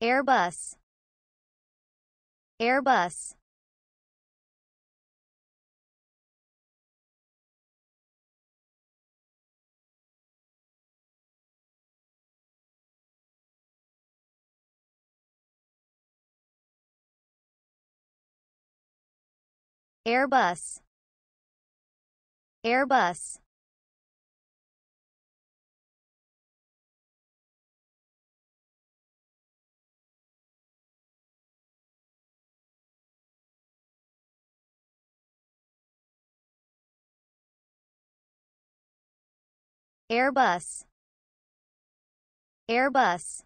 Airbus Airbus Airbus Airbus Airbus Airbus